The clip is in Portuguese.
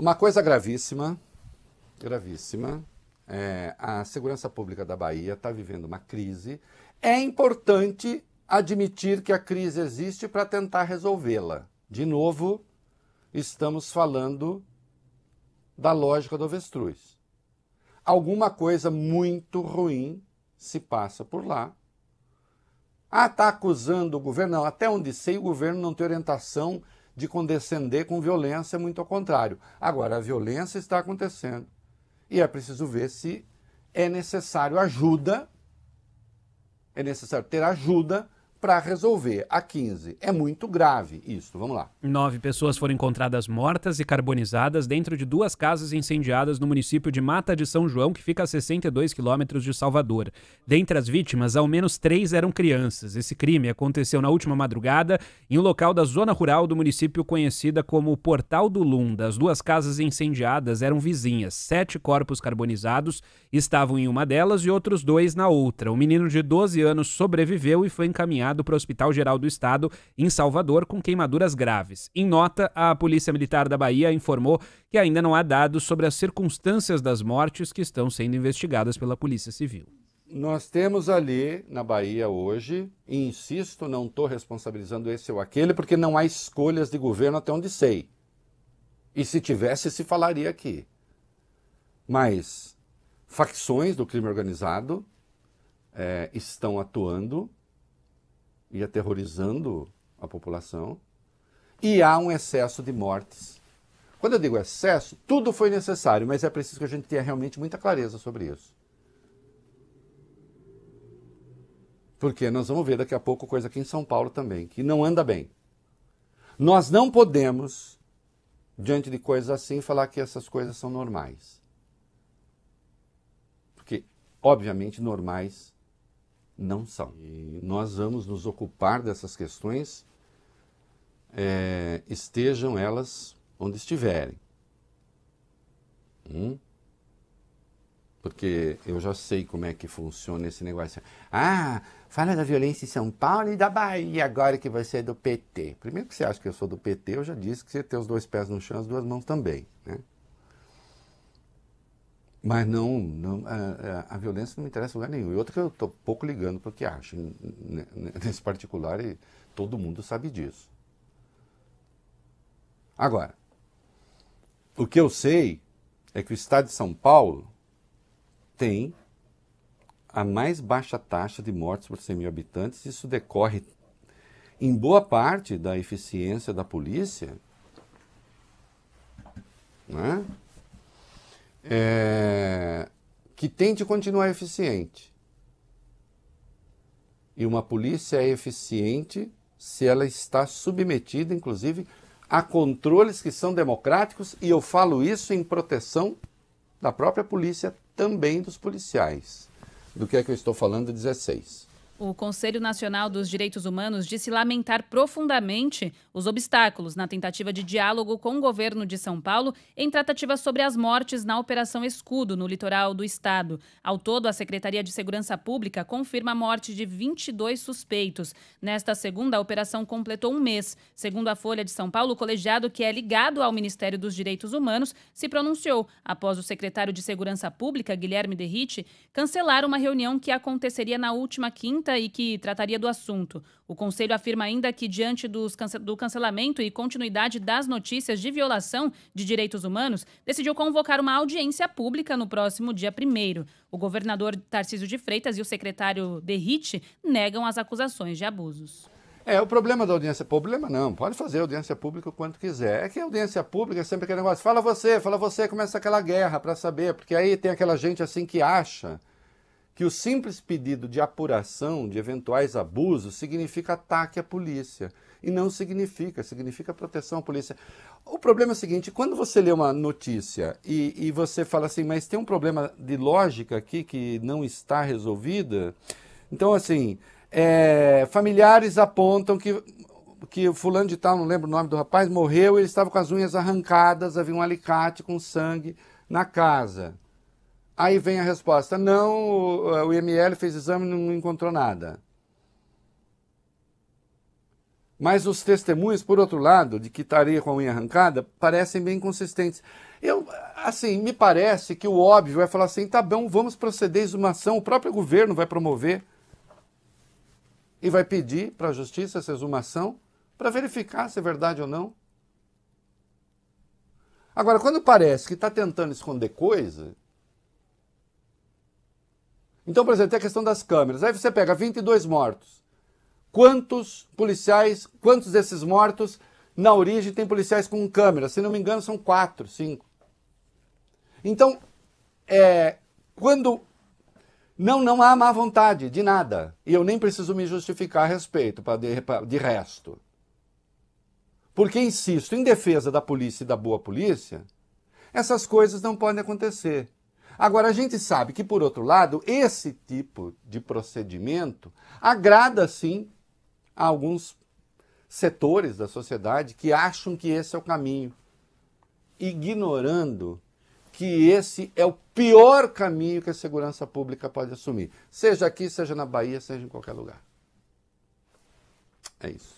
Uma coisa gravíssima, gravíssima, é, a segurança pública da Bahia está vivendo uma crise. É importante admitir que a crise existe para tentar resolvê-la. De novo, estamos falando da lógica do avestruz. Alguma coisa muito ruim se passa por lá. Ah, está acusando o governo. Não, até onde sei, o governo não tem orientação de condescender com violência, muito ao contrário. Agora, a violência está acontecendo e é preciso ver se é necessário ajuda, é necessário ter ajuda para resolver. A 15. É muito grave isso. Vamos lá. Nove pessoas foram encontradas mortas e carbonizadas dentro de duas casas incendiadas no município de Mata de São João, que fica a 62 quilômetros de Salvador. Dentre as vítimas, ao menos três eram crianças. Esse crime aconteceu na última madrugada em um local da zona rural do município conhecida como Portal do Lunda. As duas casas incendiadas eram vizinhas. Sete corpos carbonizados estavam em uma delas e outros dois na outra. O menino de 12 anos sobreviveu e foi encaminhado encaminhado para o Hospital Geral do Estado, em Salvador, com queimaduras graves. Em nota, a Polícia Militar da Bahia informou que ainda não há dados sobre as circunstâncias das mortes que estão sendo investigadas pela Polícia Civil. Nós temos ali na Bahia hoje, e insisto, não estou responsabilizando esse ou aquele, porque não há escolhas de governo até onde sei. E se tivesse, se falaria aqui. Mas facções do crime organizado é, estão atuando e aterrorizando a população, e há um excesso de mortes. Quando eu digo excesso, tudo foi necessário, mas é preciso que a gente tenha realmente muita clareza sobre isso. Porque nós vamos ver daqui a pouco coisa aqui em São Paulo também, que não anda bem. Nós não podemos, diante de coisas assim, falar que essas coisas são normais. Porque, obviamente, normais não são. E nós vamos nos ocupar dessas questões, é, estejam elas onde estiverem. Hum? Porque eu já sei como é que funciona esse negócio. Ah, fala da violência em São Paulo e da Bahia agora que você é do PT. Primeiro que você acha que eu sou do PT, eu já disse que você tem os dois pés no chão as duas mãos também. Né? Mas não, não a, a, violência não me interessa em lugar nenhum. E outra que eu estou pouco ligando para o que acha nesse particular, e todo mundo sabe disso. Agora, o que eu sei é que o Estado de São Paulo tem a mais baixa taxa de mortes por 100 mil habitantes. Isso decorre, em boa parte, da eficiência da polícia. Né? é, que tente continuar eficiente. E uma polícia é eficiente se ela está submetida, inclusive, a controles que são democráticos, e eu falo isso em proteção da própria polícia, também dos policiais. Do que é que eu estou falando, 16. O Conselho Nacional dos Direitos Humanos disse lamentar profundamente os obstáculos na tentativa de diálogo com o governo de São Paulo em tratativas sobre as mortes na Operação Escudo, no litoral do estado. Ao todo, a Secretaria de Segurança Pública confirma a morte de 22 suspeitos. Nesta segunda, a operação completou um mês. Segundo a Folha de São Paulo, o colegiado que é ligado ao Ministério dos Direitos Humanos se pronunciou após o secretário de Segurança Pública, Guilherme Derrite, cancelar uma reunião que aconteceria na última quinta e que trataria do assunto. O Conselho afirma ainda que, diante cance do cancelamento e continuidade das notícias de violação de direitos humanos, decidiu convocar uma audiência pública no próximo dia 1. O governador Tarcísio de Freitas e o secretário Derrite negam as acusações de abusos. É, o problema da audiência problema não, pode fazer audiência pública o quanto quiser. É que a audiência pública é sempre aquele negócio, fala você, fala você, começa aquela guerra para saber, porque aí tem aquela gente assim que acha que o simples pedido de apuração de eventuais abusos significa ataque à polícia. E não significa, significa proteção à polícia. O problema é o seguinte: quando você lê uma notícia e, e você fala assim, mas tem um problema de lógica aqui que não está resolvida, então, assim, é, familiares apontam que que fulano de tal, não lembro o nome do rapaz, morreu, ele estava com as unhas arrancadas, havia um alicate com sangue na casa. Aí vem a resposta: não, o IML fez exame e não encontrou nada. Mas os testemunhos, por outro lado, de que estaria com a unha arrancada, parecem bem consistentes. Eu, assim, me parece que o óbvio é falar assim: tá bom, vamos proceder é a exumação, o próprio governo vai promover e vai pedir para a justiça essa exumação para verificar se é verdade ou não. Agora, quando parece que está tentando esconder coisa, então, por exemplo, tem a questão das câmeras. Aí você pega 22 mortos. Quantos policiais, quantos desses mortos na origem tem policiais com câmera? Se não me engano, são quatro, cinco. Então, é, quando. Não, não há má vontade de nada. E eu nem preciso me justificar a respeito pra de, pra, de resto. Porque, insisto, em defesa da polícia e da boa polícia, essas coisas não podem acontecer. Agora, a gente sabe que, por outro lado, esse tipo de procedimento agrada, sim, a alguns setores da sociedade que acham que esse é o caminho, ignorando que esse é o pior caminho que a segurança pública pode assumir, seja aqui, seja na Bahia, seja em qualquer lugar. É isso.